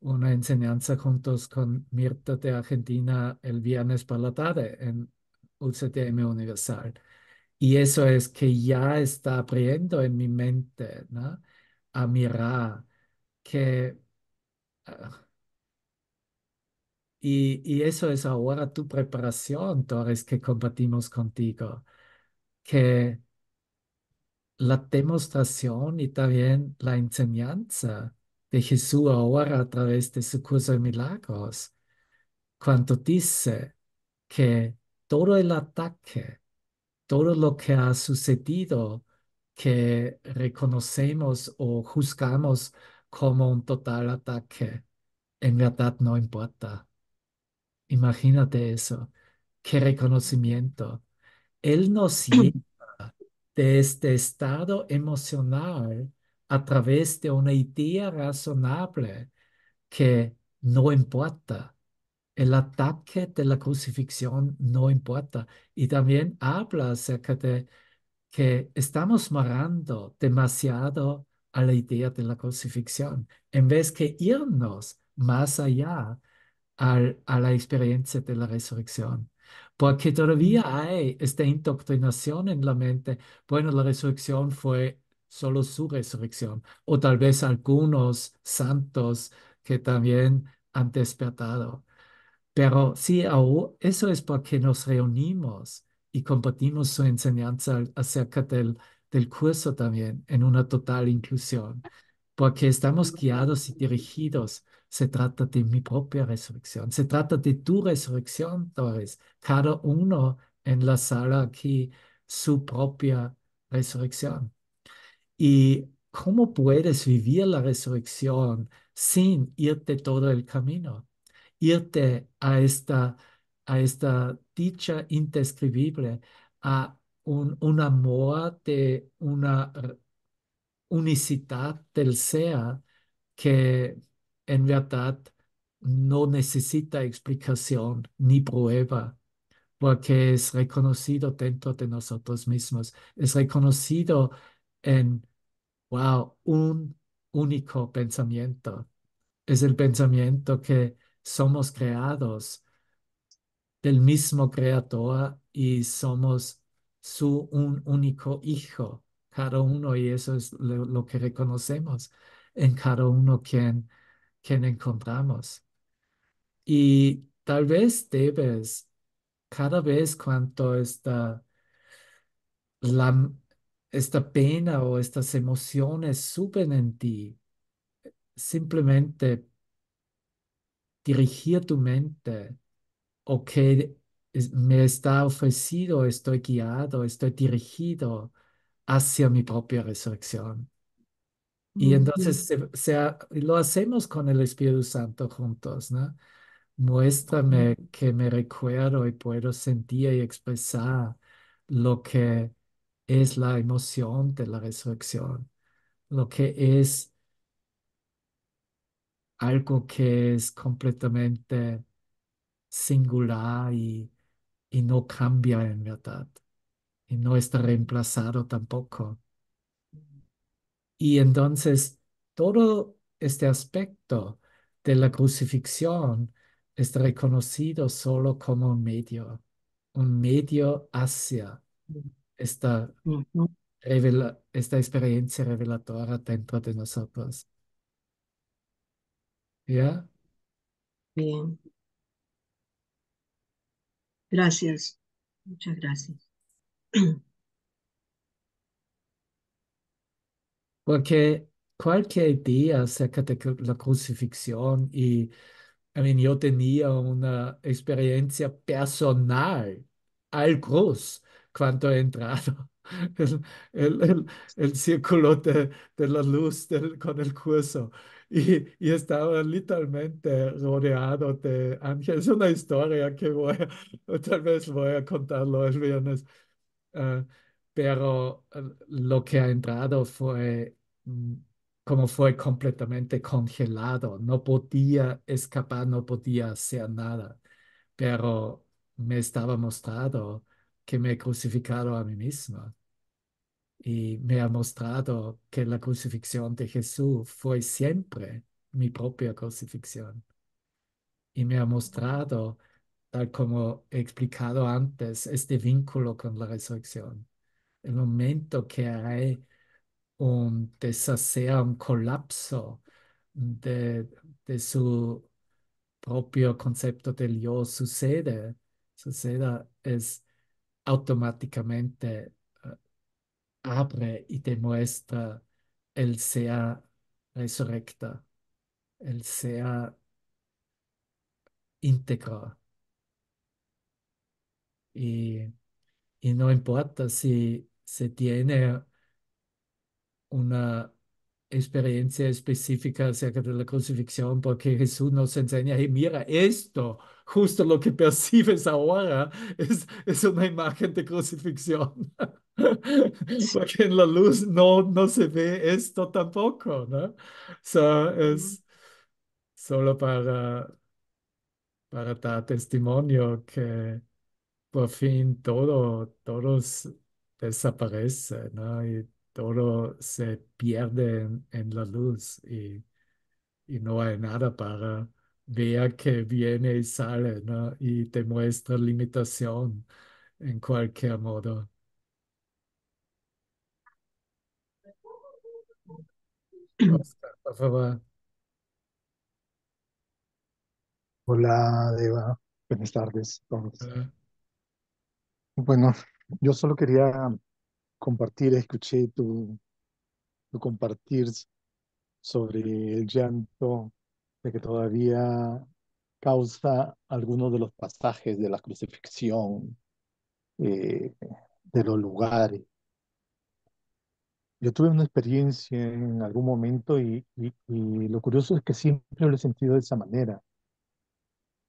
[SPEAKER 1] una enseñanza juntos con Mirta de Argentina el viernes por la tarde en UCTM Universal. Y eso es que ya está abriendo en mi mente ¿no? a mirar que... Ah, y, y, eso es ahora tu preparación, Torres, que compartimos contigo, que la demostración y también la enseñanza de Jesús ahora a través de su curso de milagros, cuando dice que todo el ataque, todo lo que ha sucedido, que reconocemos o juzgamos como un total ataque, en verdad no importa. Imagínate eso, qué reconocimiento. Él nos [CLEARS THROAT] lleva de este estado emocional a través de una idea razonable que no importa. El ataque de la crucifixión no importa. Y también habla acerca de que estamos morando demasiado a la idea de la crucifixión, en vez que irnos más allá a la experiencia de la resurrección porque todavía hay esta indoctrinación en la mente. Bueno, la resurrección fue solo su resurrección, o tal vez algunos santos que también han despertado. Pero sí, eso es porque nos reunimos y compartimos su enseñanza acerca del, del curso también en una total inclusión porque estamos guiados y dirigidos. Se trata de mi propia resurrección, se trata de tu resurrección, Torres. Cada uno en la sala aquí su propia resurrección. ¿Y cómo puedes vivir la resurrección sin irte todo el camino? Irte a esta, a esta dicha indescribible, a un, un amor de una Unicidad del ser que en verdad no necesita explicación ni prueba, porque es reconocido dentro de nosotros mismos, es reconocido en, wow, un único pensamiento. Es el pensamiento que somos creados del mismo creador y somos su un único hijo cada uno y eso es lo, que reconocemos en cada uno quien, encontramos. Y tal vez debes, cada vez cuando esta, la, esta pena o estas emociones suben en ti, simplemente dirigir tu mente o que me está ofrecido, estoy guiado, estoy dirigido hacia mi propia resurrección. Y entonces lo hacemos con el Espíritu Santo juntos, ¿no? Muéstrame que me recuerdo y puedo sentir y expresar lo que es la emoción de la resurrección, lo que es algo que es completamente singular y no cambia en verdad y no está reemplazado tampoco. Y entonces todo este aspecto de la crucifixión es reconocido solo como un medio, un medio hacia esta, esta experiencia reveladora dentro de nosotros.
[SPEAKER 4] ¿Ya? Bien. Gracias. Muchas gracias. [CLEARS THROAT]
[SPEAKER 1] Porque cualquier día acerca de la crucifixión y yo tenía una experiencia personal al cruz cuando he entrado [LAUGHS] el, el, el, círculo de, de la luz con el curso y, y estaba literalmente rodeado de ángeles. Es una historia que voy a- [LAUGHS] tal vez voy a contarlo el viernes. Eh, pero eh, lo que ha entrado fue mm, como fue completamente congelado, no podía escapar, no podía hacer nada, pero me estaba mostrado que me he crucificado a mí mismo y me ha mostrado que la crucifixión de Jesús fue siempre mi propia crucifixión y me ha mostrado tal como he explicado antes, este vínculo con la resurrección. El momento que hay un desaseo, un colapso de, su propio concepto del yo sucede, suceda es automáticamente eh, abre y demuestra el sea resurrecta, el sea íntegro y, no importa si se tiene una experiencia específica acerca de la crucifixión, porque Jesús nos enseña, y mira, esto, justo lo que [LAUGHS] percibes ahora, es, una imagen de crucifixión. [LAUGHS] porque en la luz no, no se ve esto tampoco, ¿no? es solo para dar testimonio que por fin todo, todos desaparece, ¿no? Y todo se pierde en, la luz y, y no hay nada para ver que viene y sale, ¿no? Y te muestra limitación en cualquier modo.
[SPEAKER 3] Hola, Eva Buenas tardes. Bueno, yo solo quería compartir, escuché tu, compartir sobre el llanto de que todavía causa algunos de los pasajes de la crucifixión, eh, de los lugares. Yo tuve una experiencia en algún momento y, y, y lo curioso es que siempre lo he sentido de esa manera,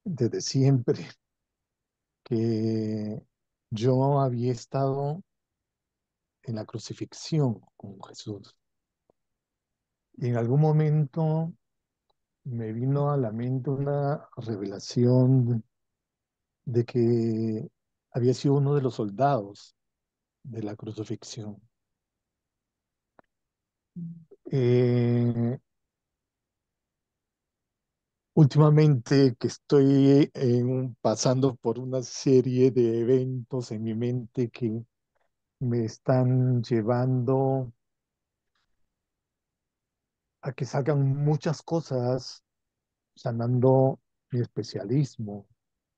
[SPEAKER 3] desde siempre, que yo había estado en la crucifixión con Jesús. Y en algún momento me vino a la mente una revelación de que había sido uno de los soldados de la crucifixión. Mm. Eh, Últimamente que estoy pasando por una serie de eventos en mi mente que me están llevando a que salgan muchas cosas, sanando mi especialismo,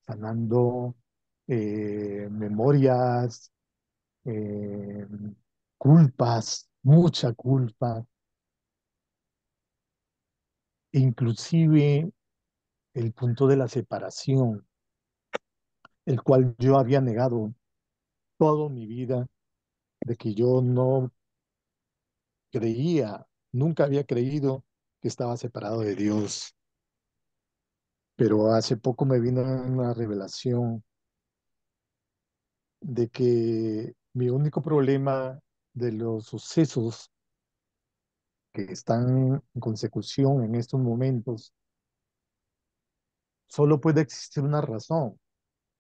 [SPEAKER 3] sanando eh, memorias, eh, culpas, mucha culpa, inclusive el punto de la separación, el cual yo había negado toda mi vida, de que yo no creía, nunca había creído que estaba separado de Dios. Pero hace poco me vino una revelación de que mi único problema de los sucesos que están en consecución en estos momentos solo puede existir una razón,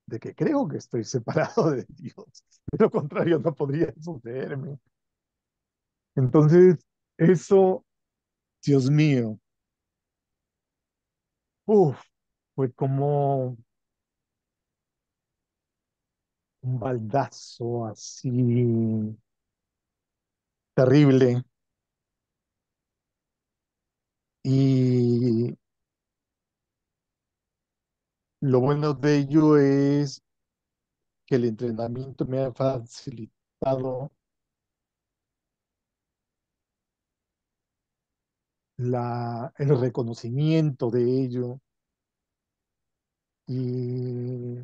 [SPEAKER 3] de que creo que estoy [LAUGHS] separado de Dios. De lo contrario, no podría sucederme. Entonces, eso, Dios mío, uf, fue como un baldazo así terrible. Y lo bueno de ello es que el entrenamiento me ha facilitado la, el reconocimiento de ello y,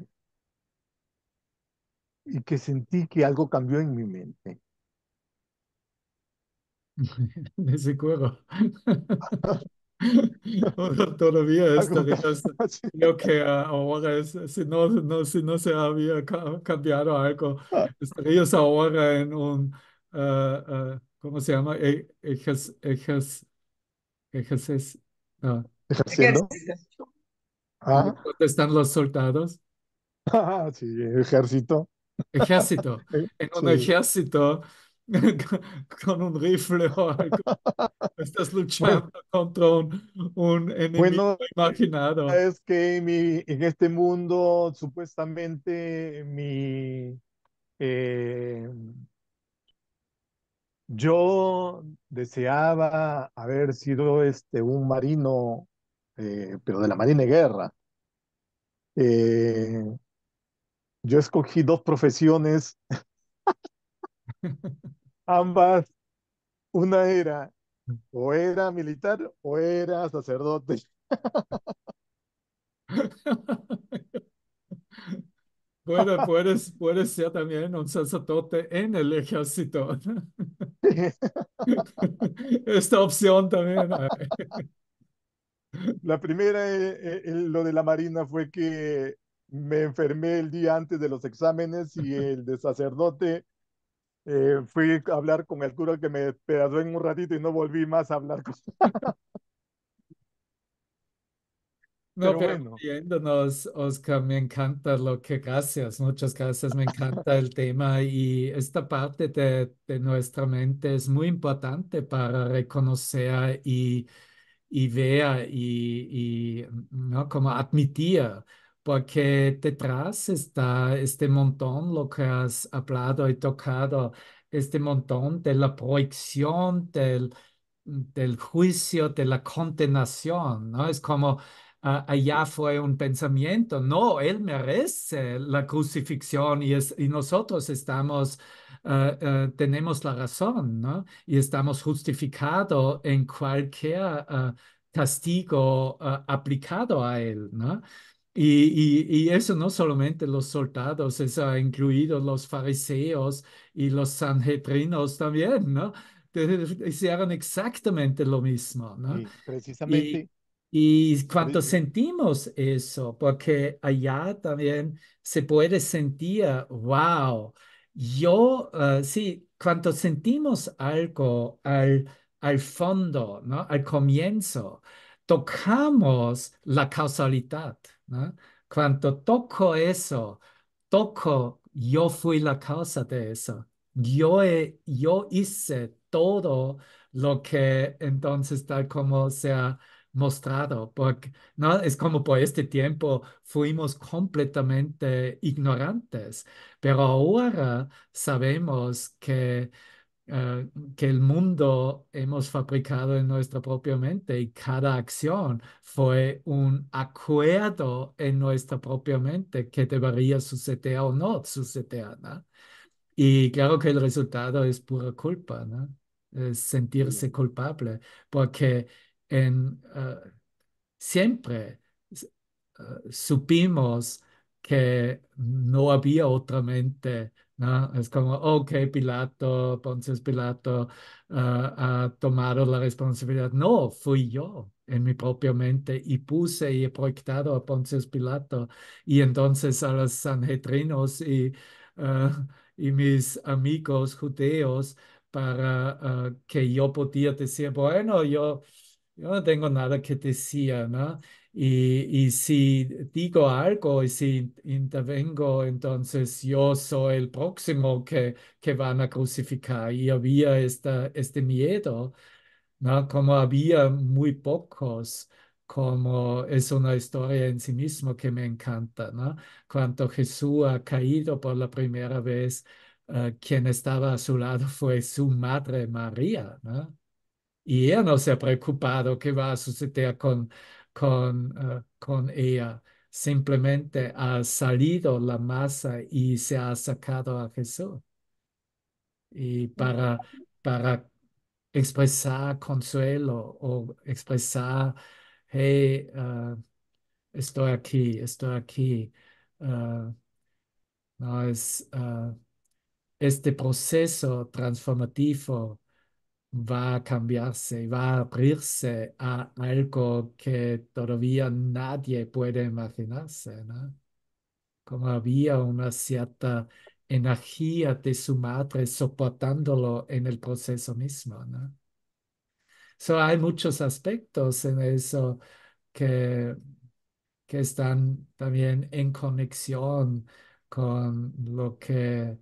[SPEAKER 3] y que sentí que algo cambió en mi mente. De
[SPEAKER 1] [LAUGHS]
[SPEAKER 3] ese [LAUGHS] [LAUGHS] todavía esto
[SPEAKER 1] [LAUGHS] creo que ah, ahora es, si no, no, si no se había cambiado algo, ah. estarías ahora en un, ah, ¿cómo se llama? E ejes, ejes, ejes, no. ¿Dónde están los soldados?
[SPEAKER 3] Ah, [LAUGHS] sí, ejército. Ejército. Eh, en un
[SPEAKER 1] ejército [LAUGHS] con un rifle
[SPEAKER 3] [LAUGHS] estás luchando contra
[SPEAKER 1] un, enemigo
[SPEAKER 3] imaginado. Es que en este mundo supuestamente mi eh, yo deseaba haber sido este un marino, eh, pero de la Marina de Guerra. Eh, yo escogí dos profesiones [LAUGHS] ambas, una era o era militar o era sacerdote. [LAUGHS] Bueno, puedes,
[SPEAKER 1] ser también un sacerdote en el ejército. [LAUGHS] Esta opción también.
[SPEAKER 3] La primera, eh, eh, lo de la Marina, fue que me enfermé el día antes de los exámenes y el de sacerdote eh, fui a hablar con el cura que me despedazó en un ratito y no volví más a hablar con [LAUGHS]
[SPEAKER 1] No, pero, Oscar, me encanta lo que gracias, muchas gracias, me encanta el tema y esta parte de, nuestra mente es muy importante para reconocer y, ver y, ¿no? como admitir porque detrás está este montón, lo que has hablado y tocado, este montón de la proyección, del, del juicio, de la condenación, ¿no? Es como... Ah, allá fue un pensamiento, no, él merece la crucifixión y, nosotros estamos, ah, ah, tenemos la razón, ¿no? Y estamos justificados en cualquier castigo aplicado a él, ¿no? Y, eso no solamente los soldados, eso ha incluido los fariseos y los sanhedrinos también, ¿no? Hicieron exactamente lo mismo, ¿no?
[SPEAKER 3] precisamente.
[SPEAKER 1] Y, cuando sentimos eso, porque allá también se puede sentir, wow, yo, eh, sí, cuando sentimos algo al, al fondo, ¿no? Al comienzo, tocamos la causalidad. Cuando toco eso, toco, yo fui la causa de eso. Yo, yo hice todo lo que entonces tal como se ha mostrado, porque no es como por este tiempo fuimos completamente ignorantes, pero ahora sabemos que eh, que el mundo hemos fabricado en nuestra propia mente y cada acción fue un acuerdo en nuestra propia mente que debería suceder o no suceder. Y claro que el resultado es pura culpa, ¿no? Es sentirse culpable, porque eh, siempre eh, supimos que no había otra mente ¿no? Es como, ok, Pilato, Poncio Pilato ha ah, ah, tomado la responsabilidad. No, fui yo en mi propia mente y puse y he proyectado a Poncio Pilato y entonces a los sanhedrinos y, ah, mis amigos judeos para que yo podía decir, bueno, yo, yo no tengo nada que decir, ¿no? Y, si digo algo y si intervengo, entonces yo soy el próximo que, que van a crucificar. Y había esta, este miedo, ¿no? Como había muy pocos, como es una historia en sí mismo que me encanta, ¿no? Cuando Jesús ha caído por la primera vez, eh, quien estaba a su lado fue su madre María, ¿no? Y ella no se ha preocupado qué va a suceder con con, eh, con ella. Simplemente ha salido la masa y se ha sacado a Jesús. Y para, para expresar consuelo o expresar, hey, eh, estoy aquí, estoy aquí. Eh, no, es, este proceso transformativo va a cambiarse, y va a abrirse a algo que todavía nadie puede imaginarse, ¿no? Como había una cierta energía de su madre soportándolo en el proceso mismo, ¿no? hay muchos aspectos en eso que, que están también en conexión con lo que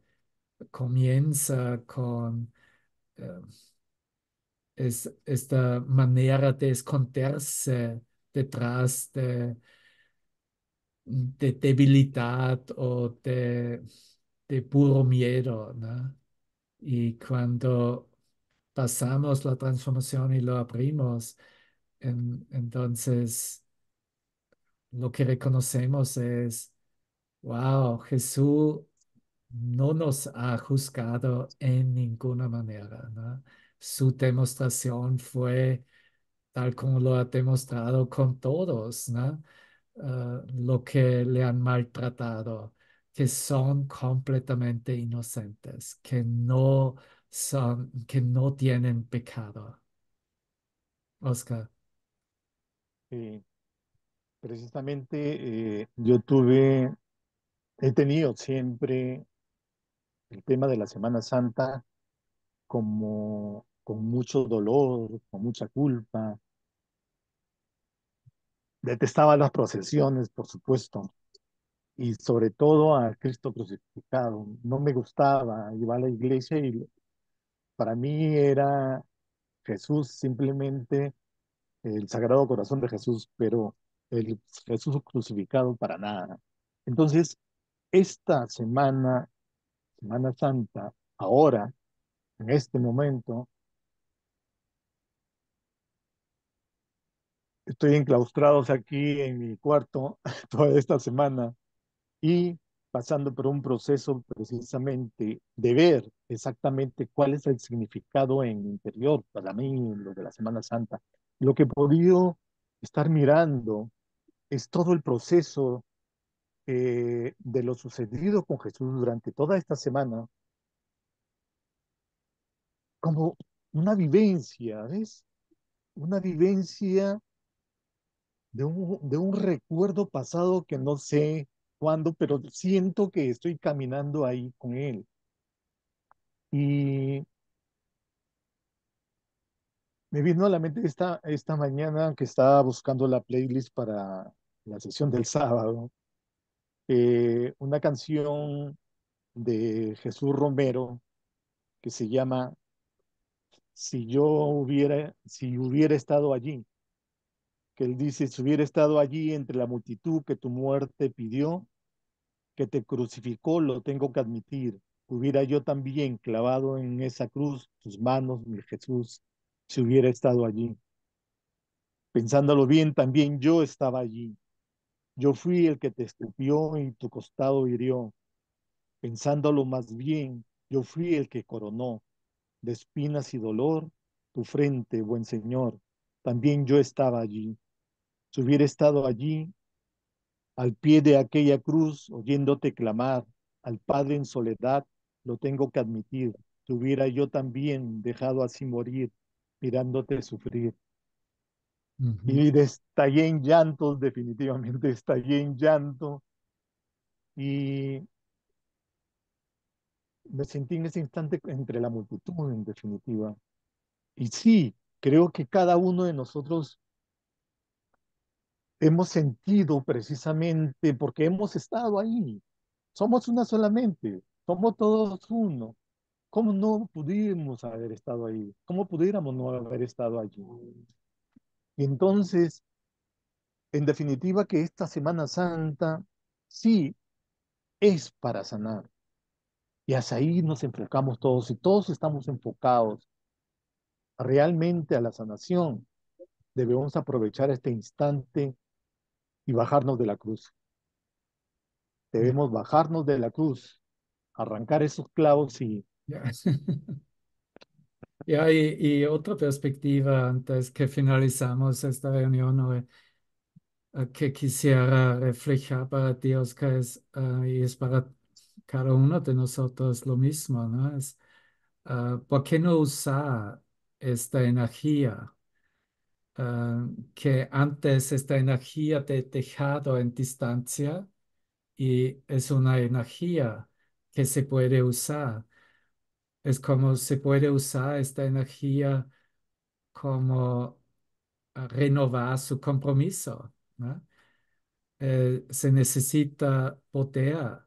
[SPEAKER 1] comienza con... Eh, es esta manera de esconderse detrás de, debilidad o de, puro miedo. ¿no? Y cuando pasamos la transformación y lo abrimos, entonces lo que reconocemos es, wow, Jesús no nos ha juzgado en ninguna manera. ¿no? su demostración fue tal como lo ha demostrado con todos, ¿no? Ah, lo que le han maltratado, que son completamente inocentes, que no son, que no tienen pecado.
[SPEAKER 3] Oscar. Sí. Precisamente eh, yo tuve, he tenido siempre el tema de la Semana Santa como con mucho dolor, con mucha culpa. Detestaba las procesiones, por supuesto, y sobre todo a Cristo crucificado. No me gustaba, iba a la iglesia y para mí era Jesús simplemente el Sagrado Corazón de Jesús, pero el Jesús crucificado para nada. Entonces, esta semana, Semana Santa, ahora en este momento, estoy enclaustrados aquí en mi cuarto [LAUGHS] toda esta semana y pasando por un proceso precisamente de ver exactamente cuál es el significado en interior para mí, lo de la Semana Santa. Lo que he podido estar mirando es todo el proceso eh, de lo sucedido con Jesús durante toda esta semana como una vivencia, ¿ves? Una vivencia de un, de un recuerdo pasado que no sé cuándo, pero siento que estoy caminando ahí con él. Y me vino a la mente esta, esta mañana que estaba buscando la playlist para la sesión del sábado, eh, una canción de Jesús Romero que se llama si yo hubiera, si hubiera estado allí. Que él dice, si hubiera estado allí entre la multitud que tu muerte pidió, que te crucificó, lo tengo que admitir. Hubiera yo también clavado en esa cruz tus manos, mi Jesús, si hubiera estado allí. Pensándolo bien, también yo estaba allí. Yo fui el que te escupió y tu costado hirió. Pensándolo más bien, yo fui el que coronó de espinas y dolor, tu frente, buen Señor, también yo estaba allí. Si hubiera estado allí, al pie de aquella cruz, oyéndote clamar, al Padre en soledad, lo tengo que admitir, si hubiera yo también dejado así morir, mirándote sufrir. Y estallé en llanto, definitivamente [LAUGHS] estallé en llanto. Y me sentí en ese instante entre la multitud, en definitiva. Y sí, creo que cada uno de nosotros hemos sentido precisamente porque hemos estado ahí. Somos una solamente, somos todos uno. ¿Cómo no pudimos haber estado ahí? ¿Cómo pudiéramos no haber estado allí? Y entonces, en definitiva, que esta Semana Santa sí es para sanar. Y hacia ahí nos enfocamos todos y todos estamos enfocados realmente a la sanación. Debemos aprovechar este instante y bajarnos de la cruz. Debemos bajarnos de la cruz, arrancar esos clavos y... [LAUGHS]
[SPEAKER 1] y, y otra perspectiva antes que finalizamos esta reunión eh, que quisiera reflejar para ti, Oscar, es, ah, y es para cada uno de nosotros lo mismo, ¿no? Es, ah, ¿Por qué no usar esta energía? Ah, que antes esta energía de dejado en distancia y es una energía que se puede usar. Es como se puede usar esta energía como ah, renovar su compromiso. ¿no? Eh, se necesita poder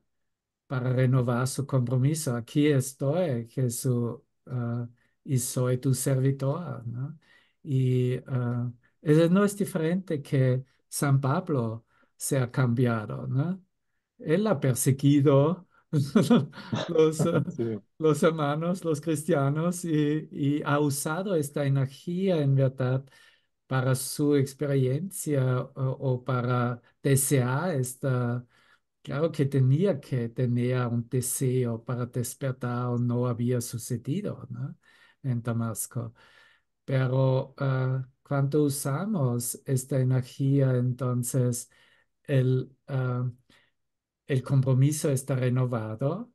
[SPEAKER 1] para renovar su compromiso. Aquí estoy, Jesús, ah, y soy tu servidor. Y ah, no es diferente que San Pablo se ha cambiado. ¿no? Él ha perseguido [LAUGHS] ah, [LAUGHS] los, hermanos, los cristianos, y, ha usado esta energía en verdad para su experiencia o para desear esta Claro que tenía que tener un deseo para despertar, no había sucedido, En Damasco. Pero ah, cuando usamos esta energía, entonces el, ah, el compromiso está renovado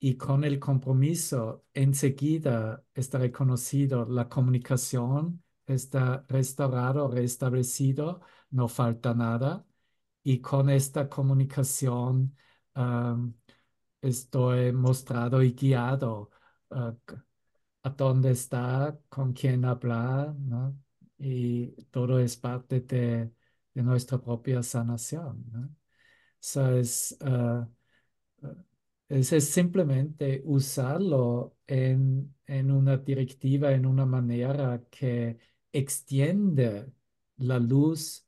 [SPEAKER 1] y con el compromiso enseguida está reconocido la comunicación, está restaurado, restablecido, no falta nada y con esta comunicación estoy mostrado y guiado ah, a dónde está, con quién hablar, Y todo es parte de, nuestra propia sanación, ¿no? Ah, ah, es, simplemente usarlo en, en una directiva, en una manera que extiende la luz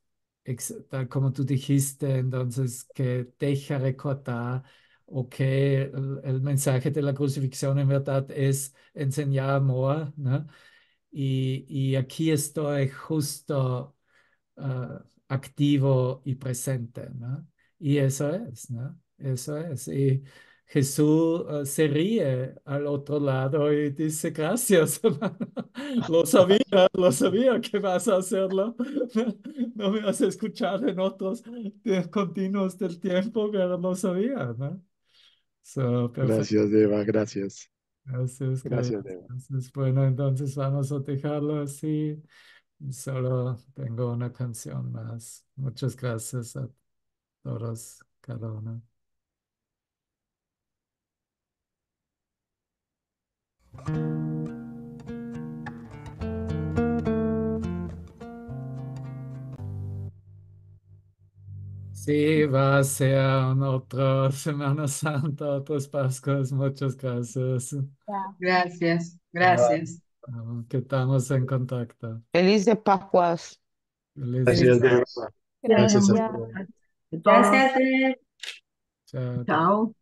[SPEAKER 1] tal como tú dijiste, entonces que deja recordar o que el, mensaje de la crucifixión en verdad es enseñar amor, ¿no? Y, aquí estoy justo ah, activo y presente, ¿no? Y eso es, ¿no? Eso es. Y, Jesús eh, se ríe al otro lado y dice, gracias, [LAUGHS] lo sabía, lo sabía que vas a hacerlo, [LAUGHS] no me vas a escuchar en otros continuos del tiempo, pero no sabía. ¿no?
[SPEAKER 3] gracias, Eva, gracias. Gracias, gracias.
[SPEAKER 1] bueno, entonces vamos a dejarlo así. Solo tengo una canción más. Muchas gracias a todos, cada Sí, va a ser otra Semana Santa, Otros pues Pascuas. Muchas gracias.
[SPEAKER 2] Gracias, gracias.
[SPEAKER 1] que estamos en contacto.
[SPEAKER 2] Felices Pascuas. Feliz Pascuas. Gracias. Gracias. gracias. Chao.